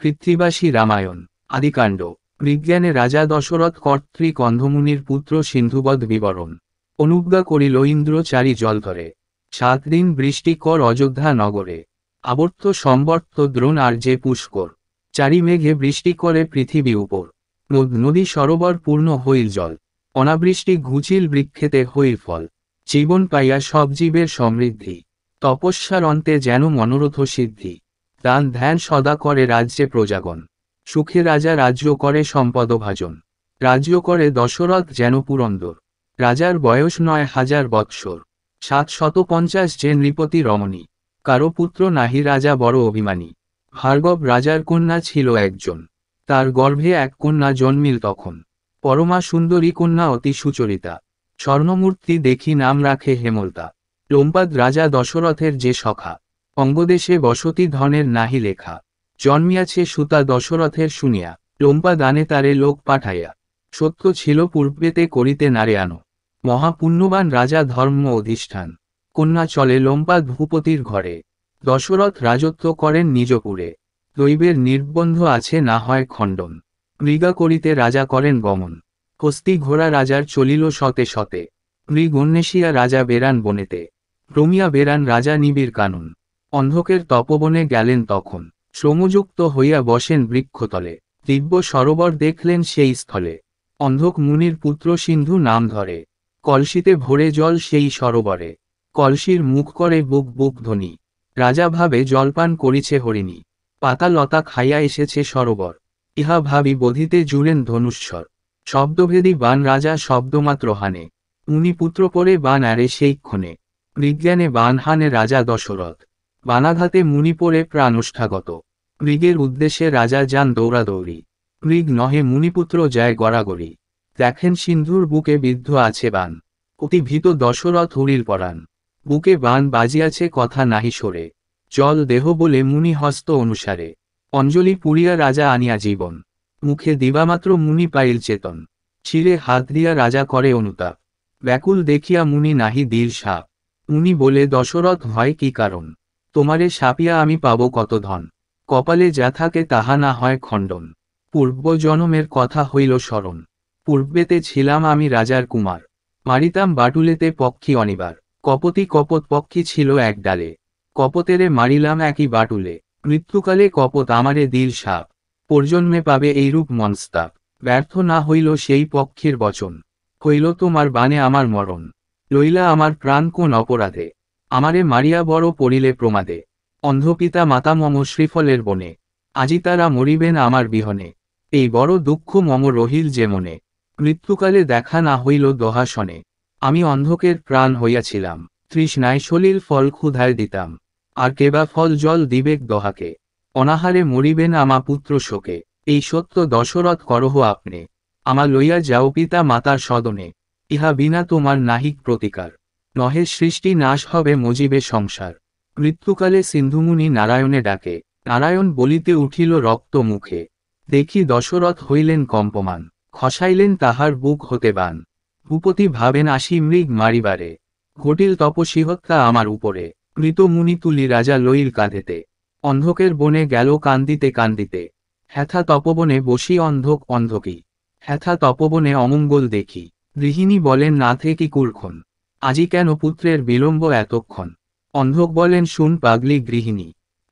পৃথ্বীবাসী রামায়ণ আদিকাণ্ড বিজ্ঞানে রাজা দশরথ কর্তৃক অন্ধমুনির পুত্র সিন্ধুবধ বিবরণ অনুজ্ঞা করিল ইন্দ্র চারি জল ধরে সাত দিন বৃষ্টি কর অযোধ্যা নগরে আবর্ত সম্বর্ত দ্রোণ আর যে পুষ্কর চারি মেঘে বৃষ্টি করে পৃথিবী উপর নদী সরোবর পূর্ণ হইল জল অনাবৃষ্টি ঘুচিল বৃক্ষেতে হইল ফল জীবন পাইয়া সব জীবের সমৃদ্ধি তপস্যার অন্তে যেন মনোরথ সিদ্ধি দান ধ্যান সদা করে রাজ্যে প্রজাগণ সুখে রাজা রাজ্য করে সম্পদভাজন রাজ্য করে দশরথ যেন পুরন্দর রাজার বয়স নয় হাজার বৎসর সাত শত পঞ্চাশ যে নৃপতি রমণী কারো পুত্র নাহি রাজা বড় অভিমানী ভার্গব রাজার কন্যা ছিল একজন তার গর্ভে এক কন্যা জন্মিল তখন পরমা সুন্দরী কন্যা অতি সুচরিতা স্বর্ণমূর্তি দেখি নাম রাখে হেমলতা লোম্পাদ রাজা দশরথের যে সখা অঙ্গদেশে বসতি ধনের নাহি লেখা জন্মিয়াছে সুতা দশরথের শুনিয়া লম্পা দানে তারে লোক পাঠাইয়া সত্য ছিল পূর্বেতে করিতে নারে আনো মহাপুণ্যবান রাজা ধর্ম অধিষ্ঠান কন্যা চলে লম্পা ভূপতির ঘরে দশরথ রাজত্ব করেন নিজপুরে দৈবের নির্বন্ধ আছে না হয় খণ্ডন মৃগা করিতে রাজা করেন গমন হস্তি ঘোড়া রাজার চলিল সতে সতে মৃগন্বেষিয়া রাজা বেরান বনেতে রমিয়া বেরান রাজা নিবিড় কানুন অন্ধকের তপবনে গেলেন তখন শ্রমযুক্ত হইয়া বসেন বৃক্ষতলে দিব্য সরোবর দেখলেন সেই স্থলে অন্ধক মুনির পুত্র সিন্ধু নাম ধরে কলসিতে ভরে জল সেই সরোবরে কলসির মুখ করে বুক বুক ধ্বনি রাজা ভাবে জলপান করিছে হরিণী পাতা লতা খাইয়া এসেছে সরোবর ইহা ভাবি বধিতে জুড়েন ধনুস্বর শব্দভেদী বান রাজা শব্দমাত্র হানে পুত্র পরে বান আরে সেই ক্ষণে বিজ্ঞানে বান হানে রাজা দশরথ বানাঘাতে মুনি পড়ে প্রাণষ্ঠাগত মৃগের উদ্দেশ্যে রাজা যান দৌড়াদৌড়ি মৃগ নহে মুনিপুত্র যায় গড়াগড়ি দেখেন সিন্ধুর বুকে বিদ্ধ আছে বান অতি ভীত দশরথ হরির পরাণ বুকে বান বাজিয়াছে কথা নাহি সরে জল দেহ বলে মুনি হস্ত অনুসারে অঞ্জলি পুরিয়া রাজা আনিয়া জীবন মুখে দিবামাত্র মুনি পাইল চেতন ছিঁড়ে হাত দিয়া রাজা করে অনুতাপ ব্যাকুল দেখিয়া মুনি নাহি দীর সাপ মুনি বলে দশরথ হয় কি কারণ তোমারে সাপিয়া আমি পাব কত ধন কপালে যা থাকে তাহা না হয় খণ্ডন পূর্বজনমের কথা হইল স্মরণ পূর্বেতে ছিলাম আমি রাজার কুমার মারিতাম বাটুলেতে পক্ষী অনিবার কপতি কপত পক্ষী ছিল এক ডালে কপতেরে মারিলাম একই বাটুলে মৃত্যুকালে কপত আমারে দিল সাপ পর্জন্মে পাবে এইরূপ মনস্তাপ ব্যর্থ না হইল সেই পক্ষীর বচন হইল তোমার বানে আমার মরণ লইলা আমার প্রাণ কোন অপরাধে আমারে মারিয়া বড় পড়িলে প্রমাদে অন্ধপিতা মাতা মম শ্রীফলের বনে আজি তারা মরিবেন আমার বিহনে এই বড় দুঃখ মম রহিল যে মনে মৃত্যুকালে দেখা না হইল দহাসনে আমি অন্ধকের প্রাণ হইয়াছিলাম তৃষ্ণায় সলিল ফল ক্ষুধায় দিতাম আর কেবা ফল জল দিবেক দহাকে অনাহারে মরিবেন আমা পুত্র শোকে এই সত্য দশরথ করহ আপনে আমা লইয়া যাও পিতা মাতার সদনে ইহা বিনা তোমার নাহিক প্রতিকার নহে সৃষ্টি নাশ হবে মজিবে সংসার মৃত্যুকালে সিন্ধুমুনি নারায়ণে ডাকে নারায়ণ বলিতে উঠিল রক্ত মুখে দেখি দশরথ হইলেন কম্পমান খসাইলেন তাহার বুক হতে বান ভূপতি ভাবেন আসি মৃগ মারিবারে ঘটিল তপসিহত্যা আমার উপরে কৃত মুনি তুলি রাজা লইল কাঁধেতে অন্ধকের বনে গেল কান্দিতে কান্দিতে হ্যাথা তপবনে বসি অন্ধক অন্ধকি হ্যাথা তপবনে অমঙ্গল দেখি গৃহিণী বলেন না কি কুরক্ষণ আজি কেন পুত্রের বিলম্ব এতক্ষণ অন্ধক বলেন শুন পাগলি গৃহিণী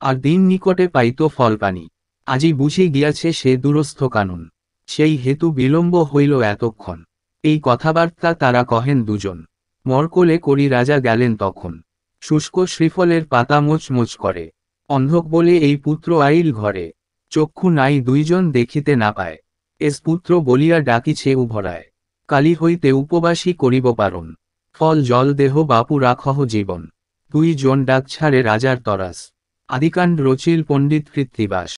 আর দিন নিকটে পাইত ফলপানি আজি বুঝি গিয়াছে সে দূরস্থ কানুন সেই হেতু বিলম্ব হইল এতক্ষণ এই কথাবার্তা তারা কহেন দুজন মরকলে করি রাজা গেলেন তখন শুষ্ক শ্রীফলের পাতা মোচমোচ করে অন্ধক বলে এই পুত্র আইল ঘরে চক্ষু নাই দুইজন দেখিতে না পায় এস পুত্র বলিয়া ডাকিছে উভরায় কালি হইতে উপবাসী করিব পারণ ফল জল দেহ বাপু রাখহ জীবন তুই জন ডাক ছাড়ে রাজার তরাস আদিকাণ্ড রচিল পণ্ডিত কৃত্তিবাস